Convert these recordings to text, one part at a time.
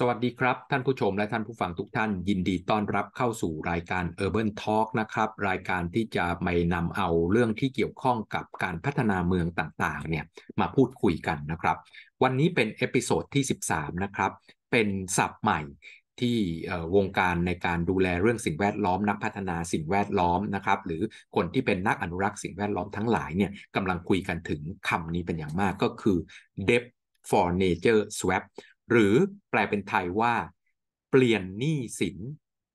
สวัสดีครับ ท่านผู้ชมและท่านผู้ฟังทุกท่านยินดีต้อนรับเข้าสู่รายการ Urban Talk นะครับรายการที่จะมานำเอาเรื่องที่เกี่ยวข้องกับการพัฒนาเมืองต่างๆเนี่ยมาพูดคุยกันนะครับวันนี้เป็นเอพิโซดที่ 13นะครับเป็นศัพท์ใหม่ที่วงการในการดูแลเรื่องสิ่งแวดล้อม นักพัฒนาสิ่งแวดล้อมนะครับหรือคนที่เป็นนักอนุรักษ์สิ่งแวดล้อมทั้งหลายเนี่ยกำลังคุยกันถึงคำนี้เป็นอย่างมากก็คือ d e p for nature swap หรือแปลเป็นไทยว่าเปลี่ยนหนี้สิน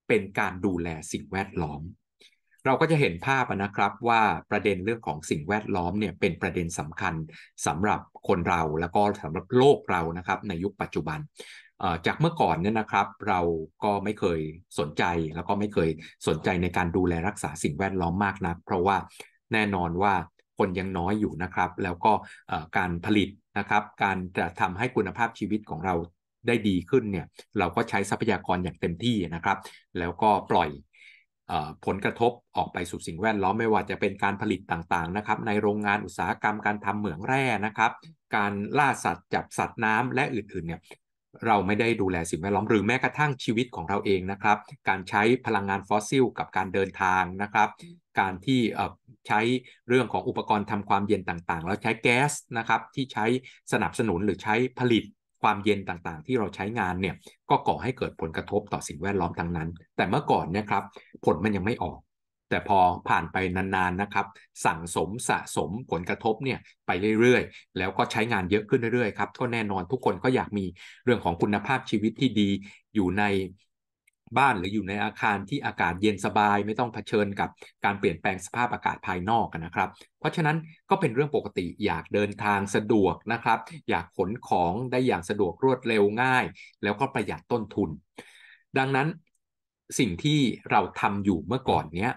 เป็นการดูแลสิ่งแวดล้อม เราก็จะเห็นภาพนะครับว่าประเด็นเรื่องของสิ่งแวดล้อมเนี่ยเป็นประเด็นสำคัญสำหรับคนเราแล้วก็สำหรับโลกเรานะครับในยุคปัจจุบันจากเมื่อก่อนเนี่ยนะครับเราก็ไม่เคยสนใจแล้วก็ไม่เคยสนใจในการดูแลรักษาสิ่งแวดล้อมมากนะักเพราะว่าแน่นอนว่าคนยังน้อยอยู่นะครับ แล้วก็การผลิตะครับการจะทำให้คุณภาพชีวิตของเราได้ดีขึ้นเนี่ยเราก็ใช้ทรัพยากรอย่างเต็มที่นะครับ แล้วก็ปล่อยผลกระทบออกไปสู่สิ่งแวดล้อมไม่ว่าจะเป็นการผลิตต่างๆนะครับ ในโรงงานอุตสาหกรรมการทำเหมืองแร่นะครับ การล่าสัตว์จับสัตว์น้ำและอื่นๆเนี่ยเราไม่ได้ดูแลสิ่งแวดล้อมหรือแม้กระทั่งชีวิตของเราเองนะครับการใช้พลังงานฟอสซิลกับการเดินทางนะครับ การที่ใช้เรื่องของอุปกรณ์ทำความเย็นต่างๆ แล้วใช้แก๊สนะครับที่ใช้สนับสนุนหรือใช้ผลิตความเย็นต่างๆ ที่เราใช้งานเนี่ยก็ก่อให้เกิดผลกระทบต่อสิ่งแวดล้อมทั้งนั้น แต่เมื่อก่อนเนี่ยครับผลมันยังไม่ออกแต่พอผ่านไปนานๆนะครับ สั่งสมสะสมผลกระทบเนี่ยไปเรื่อยๆ แล้วก็ใช้งานเยอะขึ้นเรื่อยๆครับก็แน่นอนทุกคนก็อยากมีเรื่องของคุณภาพชีวิตที่ดีอยู่ในบ้านหรืออยู่ในอาคารที่อากาศเย็นสบายไม่ต้องเผชิญกับการเปลี่ยนแปลงสภาพอากาศภายนอกนะครับ เพราะฉะนั้นก็เป็นเรื่องปกติ อยากเดินทางสะดวกนะครับ อยากขนของได้อย่างสะดวกรวดเร็วง่าย แล้วก็ประหยัดต้นทุน ดังนั้นสิ่งที่เราทำอยู่เมื่อก่อนเนี้ย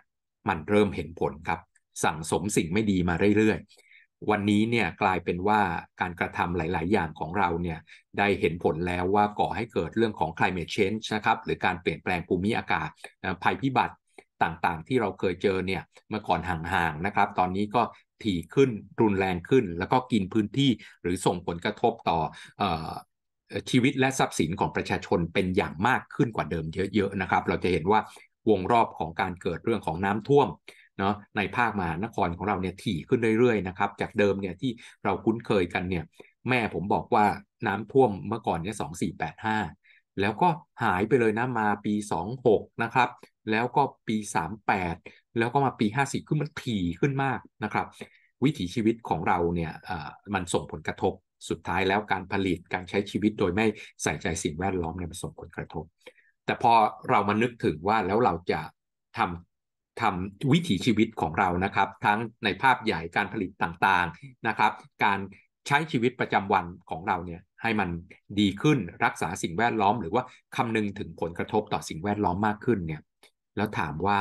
มันเริ่มเห็นผลครับ สั่งสมสิ่งไม่ดีมาเรื่อย ๆ วันนี้เนี่ยกลายเป็นว่าการกระทำหลาย ๆอย่างของเราเนี่ยได้เห็นผลแล้วว่าก่อให้เกิดเรื่องของ climate change นะครับ หรือการเปลี่ยนแปลงภูมิอากาศภัยพิบัติต่างๆ ที่เราเคยเจอเนี่ยเมื่อก่อนห่าง ๆ นะครับ ตอนนี้ก็ถี่ขึ้นรุนแรงขึ้น แล้วก็กินพื้นที่หรือส่งผลกระทบต่อชีวิตและทรัพย์สินของประชาชนเป็นอย่างมากขึ้นกว่าเดิมเยอะๆนะครับ เราจะเห็นว่าวงรอบของการเกิดเรื่องของน้ำท่วมเนาะในภาคมหานครของเราเนี่ยถี่ขึ้นเรื่อยๆนะครับจากเดิมเนี่ยที่เราคุ้นเคยกันเนี่ยแม่ผมบอกว่าน้ำท่วมเมื่อก่อนเนี่ยสองสี่แปดห้าแล้วก็หายไปเลยนะมาปี26นะครับแล้วก็ปี38แล้วก็มาปี 54ขึ้นมันถี่ขึ้นมากนะครับ วิถีชีวิตของเราเนี่ยมันส่งผลกระทบ สุดท้ายแล้วการผลิตการใช้ชีวิตโดยไม่ใส่ใจสิ่งแวดล้อมเนี่ยมันส่งผลกระทบแต่พอเรามานึกถึงว่าแล้วเราจะทำทำวิถีชีวิตของเรานะครับ ทั้งในภาพใหญ่การผลิตต่างๆนะครับ การใช้ชีวิตประจำวันของเราเนี่ยให้มันดีขึ้นรักษาสิ่งแวดล้อม หรือว่าคำนึงถึงผลกระทบต่อสิ่งแวดล้อมมากขึ้นเนี่ยแล้วถามว่า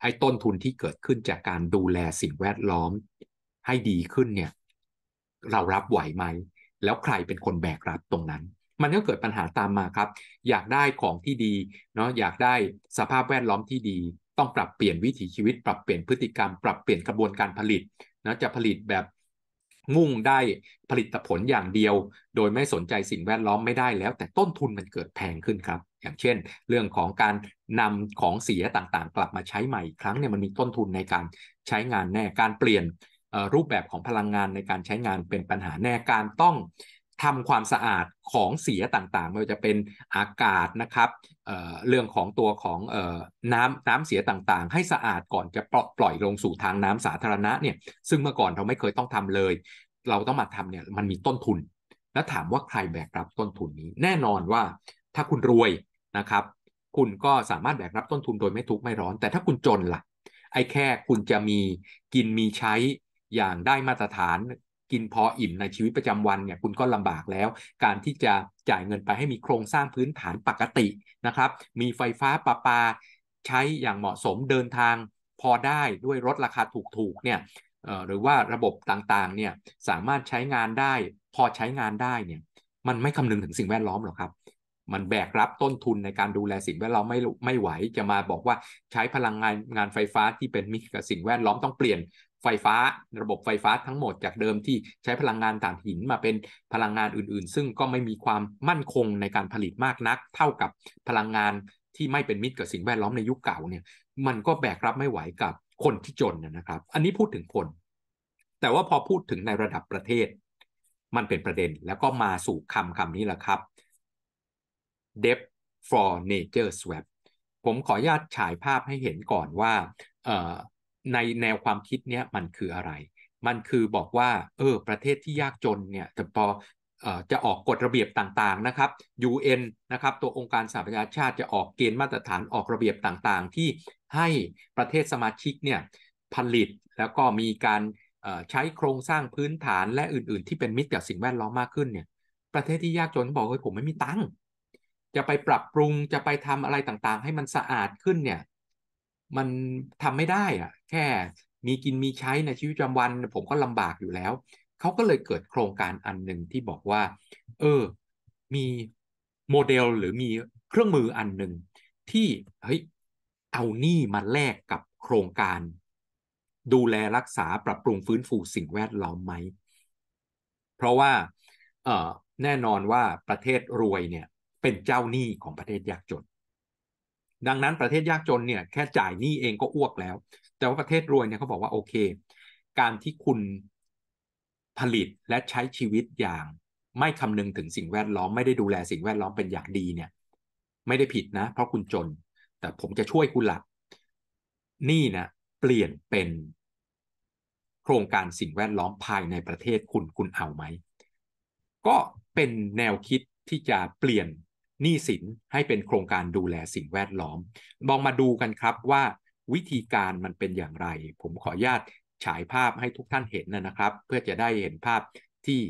ไอ้ต้นทุนที่เกิดขึ้นจากการดูแลสิ่งแวดล้อมให้ดีขึ้นเนี่ยเรารับไหวไหมแล้วใครเป็นคนแบกรับตรงนั้นมันก็เกิดปัญหาตามมาครับ อยากได้ของที่ดี เนาะอยากได้สภาพแวดล้อมที่ดี ต้องปรับเปลี่ยนวิถีชีวิต ปรับเปลี่ยนพฤติกรรม ปรับเปลี่ยนกระบวนการผลิตนะจะผลิตแบบมุ่งได้ ผลิตผลอย่างเดียว โดยไม่สนใจสิ่งแวดล้อมไม่ได้แล้ว แต่ต้นทุนมันเกิดแพงขึ้นครับ อย่างเช่น เรื่องของการนำของเสียต่างๆกลับมาใช้ใหม่ครั้งเนี่ยมันมีต้นทุนในการใช้งานแน่ การเปลี่ยนรูปแบบของพลังงานในการใช้งานเป็นปัญหาแน่การต้องทำความสะอาดของเสียต่างๆ ไม่ว่าจะเป็นอากาศนะครับเเรื่องของตัวของออน้ำน้ำเสียต่างๆ ให้สะอาดก่อนจะปล่อยลงสู่ทางน้ำสาธารณะเนี่ย ซึ่งเมื่อก่อนเราไม่เคยต้องทำเลย เราต้องมาทำเนี่ยมันมีต้นทุน แล้วถามว่าใครแบกรับต้นทุนนี้ แน่นอนว่าถ้าคุณรวยนะครับ คุณก็สามารถแบกรับต้นทุนโดยไม่ทุกข์ไม่ร้อน แต่ถ้าคุณจนละ่ะไอ้แค่คุณจะมีกินมีใช้อย่างได้มาตรฐานกินพออิ่มในชีวิตประจำวันเนี่ยคุณก็ลำบากแล้ว การที่จะจ่ายเงินไปให้มีโครงสร้างพื้นฐานปกตินะครับมีไฟฟ้าประปาใช้อย่างเหมาะสมเดินทาง พอได้ด้วยรถราคาถูกๆเนี่ยหรือว่าระบบต่างๆเนี่ยสามารถใช้งานได้พอใช้งานได้เนี่ยมันไม่คำนึงถึงสิ่งแวดล้อมหรอกครับ มันแบกรับต้นทุนในการดูแลสิ่งแวดล้อมไม่ไม่ไหวจะมาบอกว่าใช้พลังงานงานไฟฟ้าที่เป็นมิตรกับสิ่งแวดล้อมต้องเปลี่ยนไฟฟ้าระบบไฟฟ้าทั้งหมดจากเดิมที่ใช้พลังงานถ่านหินมาเป็นพลังงานอื่น ๆ ซึ่งก็ไม่มีความมั่นคงในการผลิตมากนักเท่ากับพลังงานที่ไม่เป็นมิตรกับสิ่งแวดล้อมในยุคเก่าเนี่ย มันก็แบกรับไม่ไหวกับคนที่จนนะครับ อันนี้พูดถึงคน แต่ว่าพอพูดถึงในระดับประเทศ มันเป็นประเด็นแล้วก็มาสู่คำคำนี้แหละครับ debt for nature swap ผมขออนุญาตฉายภาพให้เห็นก่อนว่าในแนวความคิดเนี้ยมันคืออะไร มันคือบอกว่า เออ ประเทศที่ยากจนเนี่ยแต่พอจะออกกฎระเบียบต่างๆ นะครับ UN นะครับ ตัวองค์การสหประชาชาติจะออกเกณฑ์มาตรฐาน ออกระเบียบต่างๆ ที่ให้ประเทศสมาชิกเนี่ยผลิต แล้วก็มีการใช้โครงสร้างพื้นฐานและอื่นๆ ที่เป็นมิตรกับสิ่งแวดล้อมมากขึ้นเนี่ยประเทศที่ยากจนบอกเฮ้ยผมไม่มีตังค์ จะไปปรับปรุง จะไปทำอะไรต่างๆ ให้มันสะอาดขึ้นเนี่ยมันทำไม่ได้อะ แค่มีกินมีใช้ในชีวิตประจำวันผมก็ลำบากอยู่แล้ว เขาก็เลยเกิดโครงการอันหนึ่งที่บอกว่า เออ มีโมเดลหรือมีเครื่องมืออันหนึ่งที่ เฮ้ย เอาหนี้มาแลกกับโครงการ ดูแลรักษาปรับปรุงฟื้นฟูสิ่งแวดล้อมไหม เพราะว่าแน่นอนว่าประเทศรวยเนี่ยเป็นเจ้าหนี้ของประเทศยากจนดังนั้นประเทศยากจนเนี่ยแค่จ่ายหนี้เองก็อ้วกแล้วแต่ว่าประเทศรวยเนี่ยเขาบอกว่าโอเค การที่คุณผลิตและใช้ชีวิตอย่างไม่คำนึงถึงสิ่งแวดล้อมไม่ได้ดูแลสิ่งแวดล้อมเป็นอย่างดีเนี่ยไม่ได้ผิดนะ เพราะคุณจน แต่ผมจะช่วยคุณละนี่นะเปลี่ยนเป็น โครงการสิ่งแวดล้อมภายในประเทศคุณคุณเอาไหมก็เป็นแนวคิดที่จะเปลี่ยนหนี้สิน ให้เป็นโครงการดูแลสิ่งแวดล้อมมองมาดูกันครับว่าวิธีการมันเป็นอย่างไร ผมขออนุญาตฉายภาพให้ทุกท่านเห็นนะครับ เพื่อจะได้เห็นภาพที่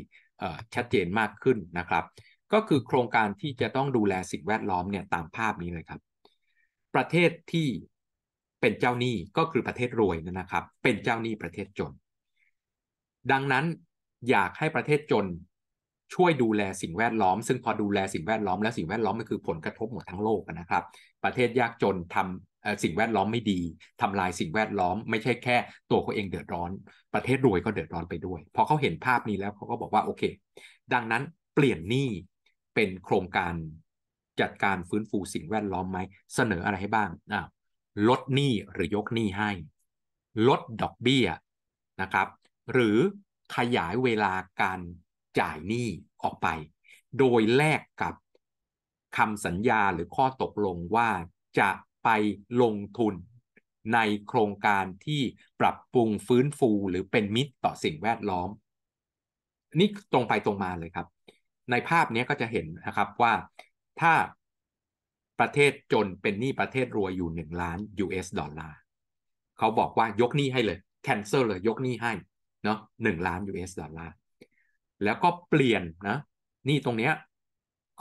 ชัดเจนมากขึ้นนะครับ ก็คือโครงการที่จะต้องดูแลสิ่งแวดล้อมเนี่ยตามภาพนี้เลยครับ ประเทศที่เป็นเจ้าหนี้ก็คือประเทศรวยนะครับ เป็นเจ้าหนี้ประเทศจน ดังนั้นอยากให้ประเทศจนช่วยดูแลสิ่งแวดล้อม ซึ่งพอดูแลสิ่งแวดล้อม แล้วสิ่งแวดล้อมมันคือผลกระทบหมดทั้งโลกนะครับประเทศยากจนทำสิ่งแวดล้อมไม่ดี ทำลายสิ่งแวดล้อมไม่ใช่แค่ ตัวเขาเองเดือดร้อน ประเทศรวยก็เดือดร้อนไปด้วย พอเขาเห็นภาพนี้แล้วเขาก็บอกว่าโอเค ดังนั้นเปลี่ยนหนี้เป็นโครงการจัดการฟื้นฟูสิ่งแวดล้อมไหมเสนออะไรให้บ้างลดหนี้หรือยกหนี้ให้ ลดดอกเบี้ยนะครับ หรือขยายเวลาการจ่ายหนี้ออกไปโดยแลกกับคำสัญญาหรือข้อตกลงว่าจะไปลงทุนในโครงการที่ปรับปรุงฟื้นฟูหรือเป็นมิตรต่อสิ่งแวดล้อม นี่ตรงไปตรงมาเลยครับในภาพนี้ก็จะเห็นนะครับว่าถ้าประเทศจนเป็นหนี้ประเทศรวยอยู่ 1 ล้าน US ดอลลาร์เขาบอกว่ายกหนี้ให้เลย แคนเซิลเลยยกหนี้ให้เนาะหนึ่งล้าน US ดอลลาร์แล้วก็เปลี่ยนนะนี่ตรงเนี้ย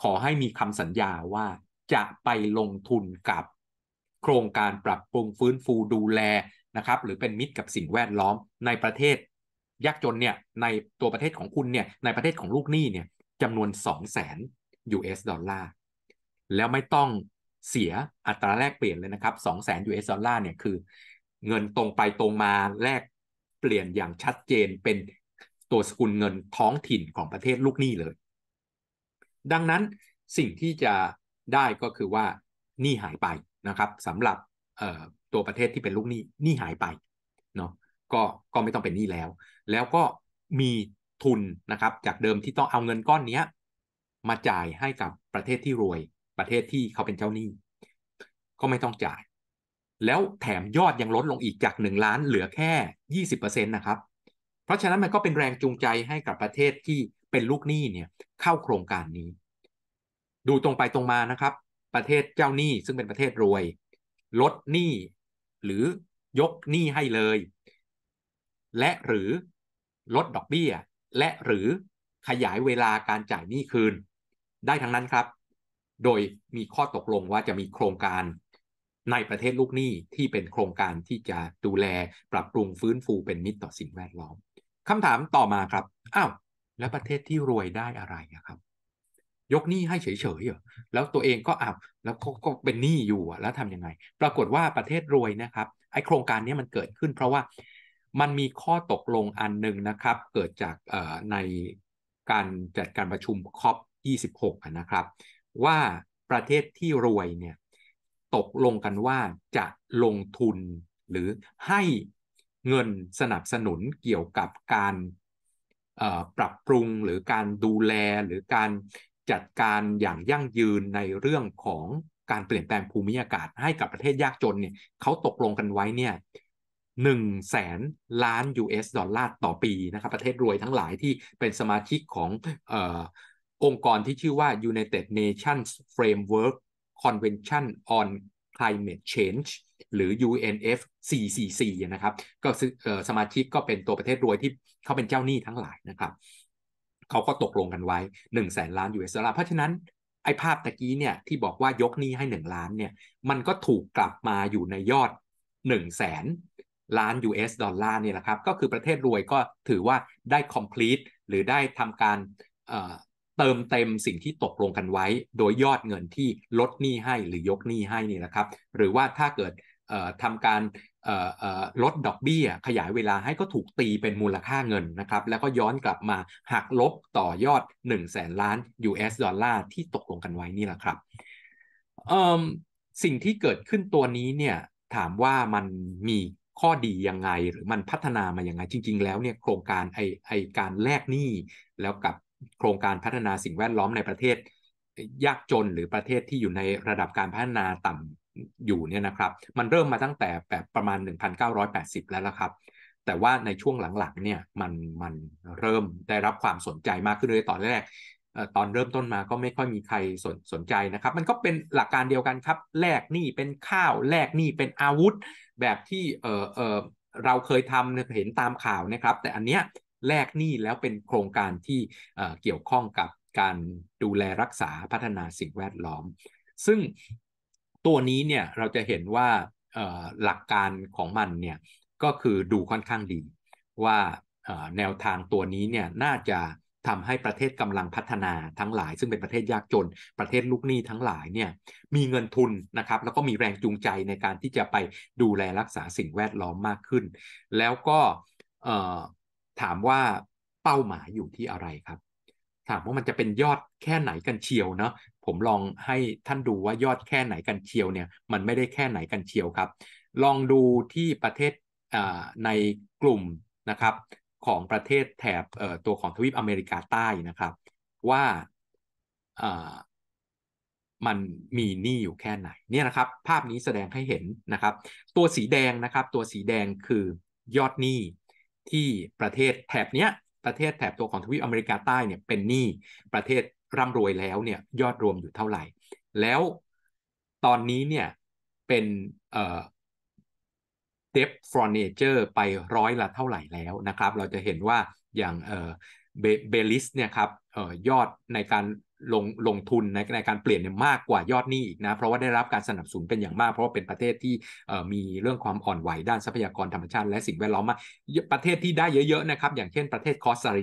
ขอให้มีคำสัญญาว่าจะไปลงทุนกับ โครงการปรับปรุงฟื้นฟูดูแลนะครับหรือเป็นมิตรกับสิ่งแวดล้อมในประเทศ ยากจนเนี่ยในตัวประเทศของคุณเนี่ยในประเทศของลูกหนี้เนี่ยจำนวน 2 0 0 0 0 0 US ดอลลาร์แล้วไม่ต้องเสียอัตราแลกเปลี่ยนเลยนะครับ 2 0 0 0 0 US ดอลลาร์เนี่ยคือ เงินตรงไปตรงมาแลกเปลี่ยนอย่างชัดเจนเป็นตัวสกุลเงินท้องถิ่นของประเทศลูกหนี้เลย ดังนั้นสิ่งที่จะได้ก็คือว่าหนี้หายไปนะครับสำหรับตัวประเทศที่เป็นลูกหนี้หนี้หายไปเนาะก็ก็ไม่ต้องเป็นหนี้แล้วแล้วก็มีทุนนะครับ จากเดิมที่ต้องเอาเงินก้อนนี้ มาจ่ายให้กับประเทศที่รวยประเทศที่เขาเป็นเจ้าหนี้ ก็ไม่ต้องจ่าย แล้วแถมยอดยังลดลงอีกจาก 1ล้านเหลือแค่ 20%นะครับเพราะฉะนั้นมันก็เป็นแรงจูงใจให้กับประเทศที่เป็นลูกหนี้เนี่ยเข้าโครงการนี้ ดูตรงไปตรงมานะครับ ประเทศเจ้าหนี้ซึ่งเป็นประเทศรวย ลดหนี้หรือยกหนี้ให้เลย และหรือลดดอกเบี้ย และหรือขยายเวลาการจ่ายหนี้คืน ได้ทั้งนั้นครับ โดยมีข้อตกลงว่าจะมีโครงการในประเทศลูกหนี้ที่เป็นโครงการที่จะดูแลปรับปรุงฟื้นฟูเป็นมิตรต่อสิ่งแวดล้อมคำถามต่อมาครับ อ้าว แล้วประเทศที่รวยได้อะไรครับ ยกหนี้ให้เฉยๆเหรอ แล้วตัวเองก็อ้าวแล้วก็เป็นหนี้อยู่ แล้วทํำยังไง ปรากฏว่าประเทศรวยนะครับ ไอโครงการนี้มันเกิดขึ้น เพราะว่ามันมีข้อตกลงอันหนึ่งนะครับ เกิดจากในการจัดการประชุมคอป26นะครับ ว่าประเทศที่รวยเนี่ย ตกลงกันว่าจะลงทุนหรือให้เงินสนับสนุนเกี่ยวกับการปรับปรุงหรือการดูแลหรือการจัดการอย่างยั่งยืนในเรื่องของการเปลี่ยนแปลงภูมิอากาศให้กับประเทศยากจนเนี่ยเขาตกลงกันไว้เนี่ยหนึ่งแสนล้าน US ดอลลาร์ต่อปีนะครับประเทศรวยทั้งหลายที่เป็นสมาชิกของอองค์กรที่ชื่อว่า United Nations Framework Convention on Climate Change หรือ UNFCCC นะครับ ก็สมาชิกก็เป็นตัวประเทศรวยที่เขาเป็นเจ้าหนี้ทั้งหลายนะครับ เขาก็ตกลงกันไว้1นึ่งแสนล้าน US ดอลลาร์ เพราะฉะนั้น ไอ้ภาพตะกี้เนี่ยที่บอกว่ายกหนี้ให้ 1 ล้านเนี่ย มันก็ถูกกลับมาอยู่ในยอด1นึ่งแสนล้าน US ดอลลาร์เนี่ยแหละครับ ก็คือประเทศรวยก็ถือว่าได้ complete หรือได้ทำการเติมเต็มสิ่งที่ตกลงกันไว้โดยยอดเงินที่ลดหนี้ให้หรือยกหนี้ให้นี่นะครับ หรือว่าถ้าเกิดทำการลดดอกเบี้ย ขยายเวลาให้ก็ถูกตีเป็นมูลค่าเงินนะครับแล้วก็ย้อนกลับมาหักลบต่อยอด1 0 0 0 0แสนล้าน US ดอลลาร์ที่ตกลงกันไว้นี่แหละครับสิ่งที่เกิดขึ้นตัวนี้เนี่ยถามว่ามันมีข้อดียังไงหรือมันพัฒนามาอย่างไงจริง ๆ แล้วเนี่ยโครงการไอไอการแลกหนี้แล้วกับโครงการพัฒนาสิ่งแวดล้อมในประเทศยากจนหรือประเทศที่อยู่ในระดับการพัฒนาต่ำอยู่เนี่ยนะครับมันเริ่มมาตั้งแต่แบบประมาณ 1980 แล้วละครับ แต่ว่าในช่วงหลังๆเนี่ยมันมันเริ่มได้รับความสนใจมากขึ้นเลยตอนแรกตอนเริ่มต้นมาก็ไม่ค่อยมีใครสนสนใจนะครับ มันก็เป็นหลักการเดียวกันครับแลกหนี้เป็นข้าวแลกหนี้เป็นอาวุธแบบที่เออเออเราเคยทำเห็นตามข่าวนะครับ แต่อันเนี้ยแลกหนี้แล้วเป็นโครงการที่เกี่ยวข้องกับการดูแลรักษาพัฒนาสิ่งแวดล้อม ซึ่งตัวนี้เนี่ยเราจะเห็นว่าหลักการของมันเนี่ยก็คือดูค่อนข้างดีว่าแนวทางตัวนี้เนี่ยน่าจะทำให้ประเทศกำลังพัฒนาทั้งหลาย ซึ่งเป็นประเทศยากจน ประเทศลูกหนี้ทั้งหลายเนี่ยมีเงินทุนนะครับ แล้วก็มีแรงจูงใจในการที่จะไปดูแลรักษาสิ่งแวดล้อมมากขึ้น แล้วก็ถามว่าเป้าหมายอยู่ที่อะไรครับ ถามว่ามันจะเป็นยอดแค่ไหนกันเชียวเนาะผมลองให้ท่านดูว่ายอดแค่ไหนกันเชียวเนี่ยมันไม่ได้แค่ไหนกันเชียวครับ ลองดูที่ประเทศในกลุ่มนะครับของประเทศแถบตัวของทวีปอเมริกาใต้นะครับ ว่ามันมีหนี้อยู่แค่ไหนเนี่ยนะครับภาพนี้แสดงให้เห็นนะครับ ตัวสีแดงนะครับ ตัวสีแดงคือยอดหนี้ที่ประเทศแถบเนี้ยประเทศแถบตัวของทวีปอเมริกาใต้เนี่ยเป็นหนี้ประเทศร่ำรวยแล้วเนี่ยยอดรวมอยู่เท่าไหร่ แล้วตอนนี้เนี่ยเป็นเอ่อ debt f อ o n t i e ไปร้อยละเท่าไหร่แล้วนะครับ เราจะเห็นว่าอย่างเอ่อเบลิสเนี่ยครับเอ่อยอดในการลงลงทุนในในการเปลี่ยนเนี่ยมากกว่ายอดหนี้อีกนะ เพราะว่าได้รับการสนับสนุนเป็นอย่างมาก เพราะว่าเป็นประเทศที่มีเรื่องความอ่อนไหวด้านทรัพยากรธรรมชาติและสิ่งแวดล้อมมาประเทศที่ได้เยอะๆนะครับ อย่างเช่นประเทศคอสตาริ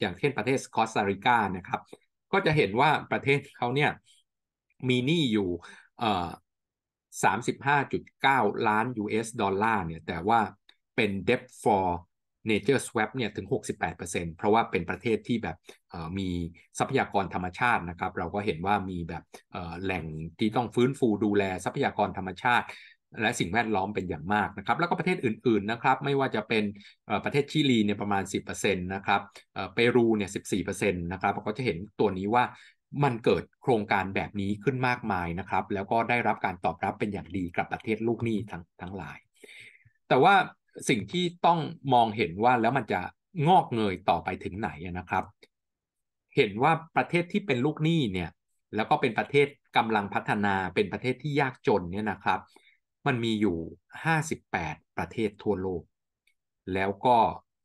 อย่างเช่น ประเทศคอสตาริกานะครับ ก็จะเห็นว่าประเทศเขาเนี่ยมีหนี้อยู่สามสิบห้าจุดเก้าล้าน US ดอลลาร์เนี่ยแต่ว่าเป็น debt for Nature Swap เนี่ยถึง 68%เพราะว่าเป็นประเทศที่แบบมีทรัพยากรธรรมชาตินะครับเราก็เห็นว่ามีแบบแหล่งที่ต้องฟื้นฟูดูแลทรัพยากรธรรมชาติ และสิ่งแวดล้อมเป็นอย่างมากนะครับ แล้วก็ประเทศอื่นๆนะครับ ไม่ว่าจะเป็นประเทศชิลีเนี่ยประมาณ 10%นะครับเปรูเนี่ย14%นะครับเราก็จะเห็นตัวนี้ว่ามันเกิดโครงการแบบนี้ขึ้นมากมายนะครับแล้วก็ได้รับการตอบรับเป็นอย่างดีกับประเทศลูกหนี้ทั้งทั้งหลาย แต่ว่าสิ่งที่ต้องมองเห็นว่าแล้วมันจะงอกเงยต่อไปถึงไหนนะครับ เห็นว่าประเทศที่เป็นลูกหนี้เนี่ยแล้วก็เป็นประเทศกำลังพัฒนาเป็นประเทศที่ยากจนเนี่ยนะครับ มันมีอยู่ 58 ประเทศทั่วโลก แล้วก็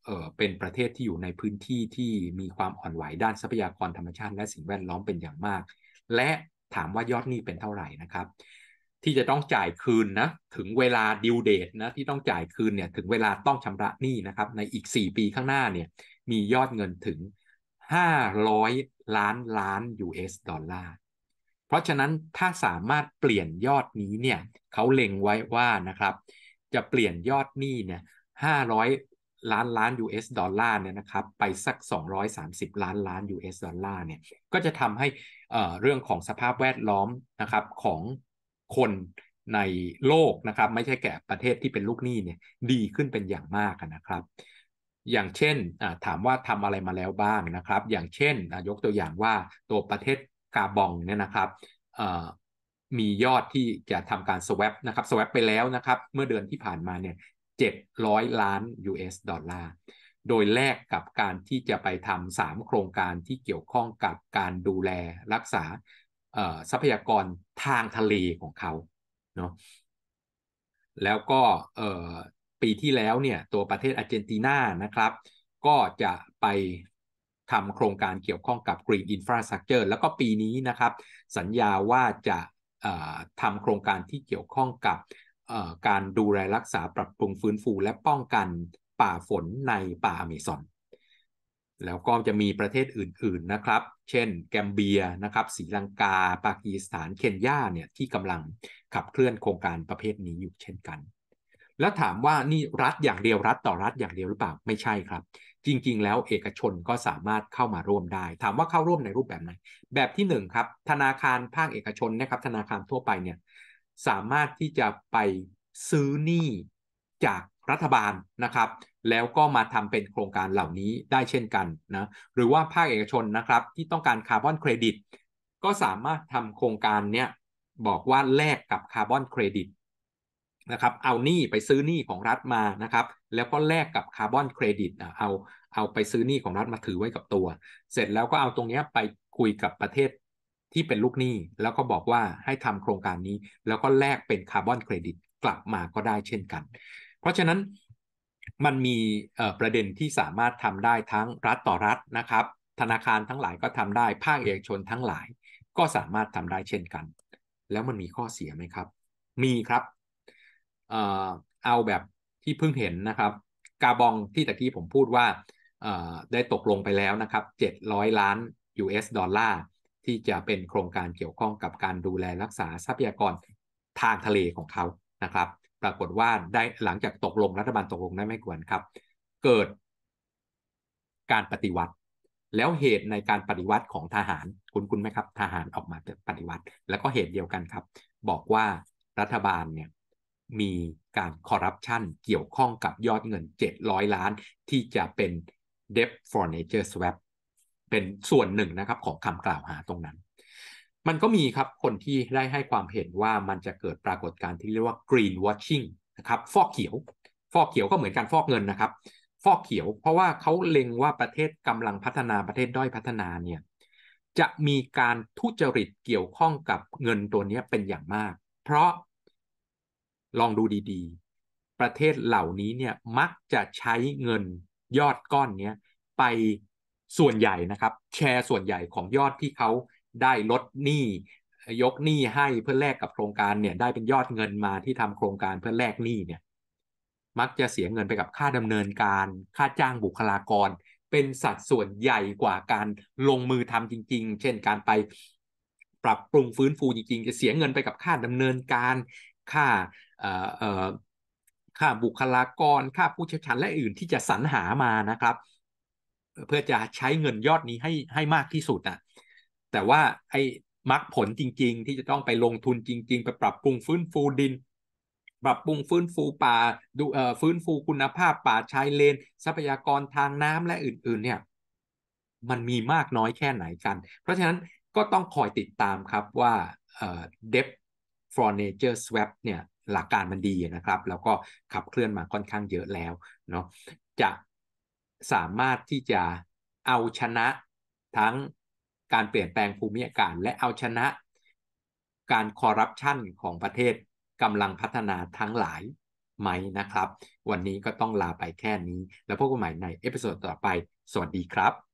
เออเป็นประเทศที่อยู่ในพื้นที่ที่มีความอ่อนไหวด้านทรัพยากรธรรมชาติและสิ่งแวดล้อมเป็นอย่างมาก และถามว่ายอดหนี้เป็นเท่าไหร่นะครับที่จะต้องจ่ายคืนนะ ถึงเวลาดิวเดตนะ ที่ต้องจ่ายคืนเนี่ย ถึงเวลาต้องชำระหนี้นะครับ ในอีก 4 ปีข้างหน้าเนี่ย มียอดเงินถึง 500 ล้านล้าน US ดอลลาร์ เพราะฉะนั้นถ้าสามารถเปลี่ยนยอดนี้เนี่ยเขาเล็งไว้ว่านะครับ จะเปลี่ยนยอดหนี้เนี่ย500 ล้านล้าน US ดอลลาร์เนี่ยนะครับ ไปสัก 230 ล้านล้าน US ดอลลาร์เนี่ย ก็จะทำให้เรื่องของสภาพแวดล้อมนะครับของคนในโลกนะครับไม่ใช่แก่ประเทศที่เป็นลูกหนี้เนี่ยดีขึ้นเป็นอย่างมากนะครับ อย่างเช่นถามว่าทำอะไรมาแล้วบ้างนะครับ อย่างเช่นยกตัวอย่างว่าตัวประเทศกาบองเนี่ยนะครับมียอดที่จะทำการสว a p นะครับสว a p ไปแล้วนะครับ เมื่อเดือนที่ผ่านมาเนี่ย700 ล้าน US ดอลลาร์โดยแลกกับการที่จะไปทำสามโครงการที่เกี่ยวข้องกับการดูแลรักษาทรัพยากรทางทะเลของเขาเนาะแล้วก็ปีที่แล้วเนี่ยตัวประเทศอาร์เจนตินานะครับก็จะไปทำโครงการเกี่ยวข้องกับ Green Infrastructure แล้วก็ปีนี้นะครับ สัญญาว่าจะทำโครงการที่เกี่ยวข้องกับการดูแลรักษาปรับปรุงฟื้นฟูและป้องกันป่าฝนในป่าอเมซอนแล้วก็จะมีประเทศอื่นๆนะครับ เช่น แกมเบียนะครับสีลังกา ปากีสถานเคนยาเนี่ยที่กำลังขับเคลื่อนโครงการประเภทนี้อยู่เช่นกัน แล้วถามว่านี่รัฐอย่างเดียว รัฐต่อรัฐอย่างเดียวหรือเปล่าไม่ใช่ครับ จริง ๆ แล้วเอกชนก็สามารถเข้ามาร่วมได้ ถามว่าเข้าร่วมในรูปแบบไหนแบบที่1ครับธนาคารภาคเอกชนนะครับ ธนาคารทั่วไปเนี่ยสามารถที่จะไปซื้อหนี้จากรัฐบาลนะครับ แล้วก็มาทำเป็นโครงการเหล่านี้ได้เช่นกันนะ หรือว่าภาคเอกชนนะครับที่ต้องการคาร์บอนเครดิตก็สามารถทำโครงการเนี้ยบอกว่าแลกกับคาร์บอนเครดิตนะครับเอาหนี้ไปซื้อหนี้ของรัฐมานะครับ แล้วก็แลกกับคาร์บอนเครดิตเอาเอาไปซื้อหนี้ของรัฐมาถือไว้กับตัว เสร็จแล้วก็เอาตรงเนี้ยไปคุยกับประเทศที่เป็นลูกหนี้ แล้วก็บอกว่าให้ทำโครงการนี้แล้วก็แลกเป็นคาร์บอนเครดิตกลับมาก็ได้เช่นกันเพราะฉะนั้นมันมีประเด็นที่สามารถทำได้ทั้งรัฐต่อรัฐนะครับ ธนาคารทั้งหลายก็ทำได้ภาคเอกชนทั้งหลายก็สามารถทำได้เช่นกัน แล้วมันมีข้อเสียไหมครับ มีครับเอาแบบที่เพิ่งเห็นนะครับ กาบองที่ตะกี้ผมพูดว่าได้ตกลงไปแล้วนะครับ 700 ล้าน US ดอลลาร์ที่จะเป็นโครงการเกี่ยวข้องกับการดูแลรักษาทรัพยากรทางทะเลของเขานะครับปรากฏว่าได้หลังจากตกลงรัฐบาลตกลงได้ไม่กวนครับ เกิดการปฏิวัติ แล้วเหตุในการปฏิวัติของทหาร คุณคุณไหมครับ ทหารออกมาปฏิวัติ แล้วก็เหตุเดียวกันครับ บอกว่ารัฐบาลเนี่ยมีการคอร์รัปชันเกี่ยวข้องกับยอดเงิน 700 ล้าน ที่จะเป็น debt f ์ r n เ t u r e swap เป็นส่วนหนึ่งนะครับของคำกล่าวหาตรงนั้นมันก็มีครับคนที่ได้ให้ความเห็นว่ามันจะเกิดปรากฏการณ์ที่เรียกว่า green w a t c h i n g นะครับฟอกเขียว ฟอกเขียวก็เหมือนการฟอกเงินนะครับ ฟอกเขียว เพราะว่าเขาเล็งว่าประเทศกำลังพัฒนาประเทศด้อยพัฒนาเนี่ยจะมีการทุจริตเกี่ยวข้องกับเงินตัวนี้เป็นอย่างมาก เพราะลองดูดีๆ ประเทศเหล่านี้เนี่ยมักจะใช้เงินยอดก้อนนี้ไปส่วนใหญ่นะครับแชร์ส่วนใหญ่ของยอดที่เขาได้ลดหนี้ยกหนี้ให้เพื่อแลกกับโครงการเนี่ย ได้เป็นยอดเงินมาที่ทำโครงการเพื่อแลกหนี้เนี่ย มักจะเสียเงินไปกับค่าดำเนินการ ค่าจ้างบุคลากร เป็นสัดส่วนใหญ่กว่าการลงมือทำจริงๆ เช่นการไปปรับปรุงฟื้นฟูจริงๆจะเสียเงินไปกับค่าดำเนินการ ค่าค่าบุคลากรค่าผู้เชี่ยวชาญและอื่นที่จะสรรหามานะครับ เพื่อจะใช้เงินยอดนี้ให้ให้มากที่สุดนะแต่ว่าไอ้มักผลจริงๆ ที่จะต้องไปลงทุนจริงๆ ไปปรับปรุงฟื้นฟูดิน ปรับปรุงฟื้นฟูป่าดูเอ่อฟื้นฟูคุณภาพป่าชายเลน ทรัพยากรทางน้ำและอื่น ๆ เนี่ย มันมีมากน้อยแค่ไหนกัน เพราะฉะนั้นก็ต้องคอยติดตามครับว่าเอ่อ debt for nature swap เนี่ยหลักการมันดีนะครับ แล้วก็ขับเคลื่อนมาค่อนข้างเยอะแล้วเนาะจะสามารถที่จะเอาชนะทั้งการเปลี่ยนแปลงภูมิอากาศและเอาชนะการคอร์รัปชันของประเทศกำลังพัฒนาทั้งหลายไหมนะครับ วันนี้ก็ต้องลาไปแค่นี้ แล้วพบกันใหม่ในเอพิโซดต่อไป สวัสดีครับ